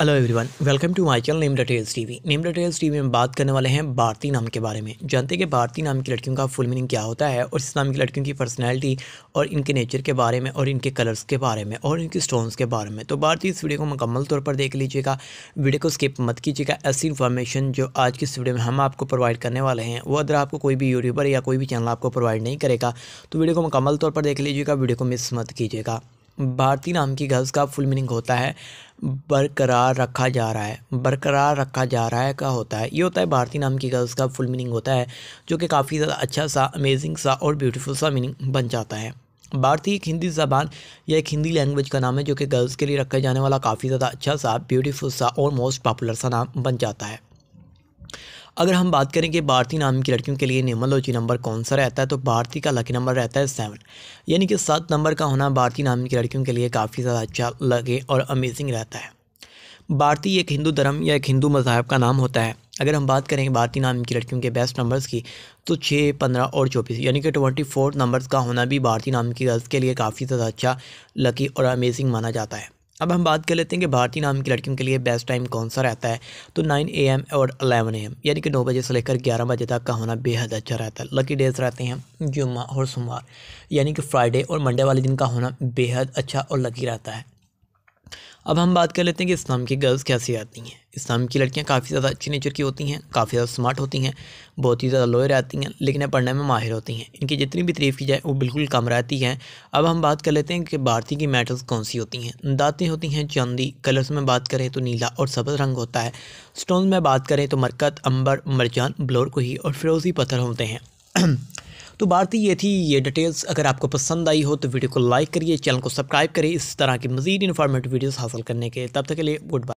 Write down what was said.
hello everyone welcome to my channel name details TV name details TV में बात करने वाले हैं भारती नाम के बारे में जानते हैं कि भारती नाम की लड़कियों का फुल मीनिंग क्या होता है और इस नाम की लड़कियों की पर्सनैलिटी और इनके नेचर के बारे में और इनके कलर्स के बारे में और इनके स्टोन्स के बारे में तो भारती इस वीडियो को मुकम्मल तौर पर देख लीजिएगा वीडियो को स्किप मत कीजिएगा ऐसी इन्फॉर्मेशन जो आज की इस वीडियो में हम आपको प्रोवाइड करने वाले हैं वो अदर आपको कोई भी यूट्यूबर या कोई भी चैनल आपको प्रोवाइड नहीं करेगा तो वीडियो को मुकम्मल तौर पर देख लीजिएगा वीडियो को मिस मत कीजिएगा भारती नाम की गर्ल्स का फुल मीनिंग होता है बरकरार रखा जा रहा है बरकरार रखा जा रहा है का होता है ये होता है भारती नाम की गर्ल्स का फुल मीनिंग होता है जो कि काफ़ी ज़्यादा अच्छा सा अमेजिंग सा और ब्यूटीफुल सा मीनिंग बन जाता है भारती एक हिंदी जबान या एक हिंदी लैंग्वेज का नाम है जो कि गर्ल्स के लिए रखा जाने वाला काफ़ी ज़्यादा अच्छा सा ब्यूटीफुल सा और मोस्ट पॉपुलर सा नाम बन जाता है अगर हम बात करें कि भारतीय नाम की लड़कियों के लिए नेमल नंबर कौन सा रहता है तो भारतीय का लकी नंबर रहता है सेवन यानी कि सात नंबर का होना भारतीय नाम की लड़कियों के लिए काफ़ी ज़्यादा अच्छा लगे और अमेजिंग रहता है भारतीय एक हिंदू धर्म या एक हिंदू मजहब का नाम होता है अगर हम बात करें भारतीय नाम की लड़कियों के बेस्ट नंबर्स की तो छः पंद्रह और चौबीस यानी कि ट्वेंटी फोर नंबर्स का होना भी भारतीय नाम की गर्ल्स के लिए काफ़ी ज़्यादा अच्छा लकी और अमेजिंग माना जाता है अब हम बात कर लेते हैं कि भारतीय नाम की लड़कियों के लिए बेस्ट टाइम कौन सा रहता है तो 9 एम और 11 एम यानी कि 9 बजे से लेकर 11 बजे तक का होना बेहद अच्छा रहता है लकी डेज रहते हैं जुम्मा और सोमवार यानी कि फ्राइडे और मंडे वाले दिन का होना बेहद अच्छा और लकी रहता है अब हम बात कर लेते हैं कि इस्लाम की गर्ल्स कैसी आती हैं इस्लाम की लड़कियां काफ़ी ज़्यादा अच्छी नेचर की होती हैं काफ़ी ज़्यादा स्मार्ट होती हैं बहुत ही ज़्यादा लोए रहती हैं लेकिन अब पढ़ने में माहिर होती हैं इनकी जितनी भी तरीफ़ की जाए वो बिल्कुल कम रहती हैं अब हम बात कर लेते हैं कि भारतीय की मेटल्स कौन सी होती हैं दातें होती हैं चांदी कलर्स में बात करें तो नीला और सबज रंग होता है स्टोन में बात करें तो मरकत अंबर मरजान ब्लोर कोही और फिरोज़ी पत्थर होते हैं तो भारती ये थी ये डिटेल्स अगर आपको पसंद आई हो तो वीडियो को लाइक करिए चैनल को सब्सक्राइब करिए इस तरह की मज़ीद इन्फॉर्मेटिव वीडियोस हासिल करने के तब तक के लिए गुड बाय